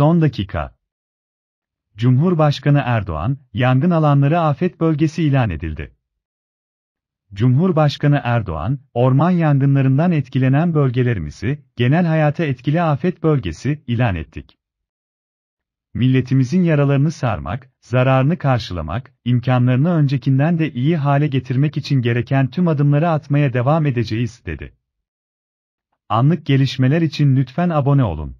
Son dakika. Cumhurbaşkanı Erdoğan, yangın alanları afet bölgesi ilan edildi. Cumhurbaşkanı Erdoğan, orman yangınlarından etkilenen bölgelerimizi genel hayata etkili afet bölgesi ilan ettik. Milletimizin yaralarını sarmak, zararını karşılamak, imkanlarını öncekinden de iyi hale getirmek için gereken tüm adımları atmaya devam edeceğiz dedi. Anlık gelişmeler için lütfen abone olun.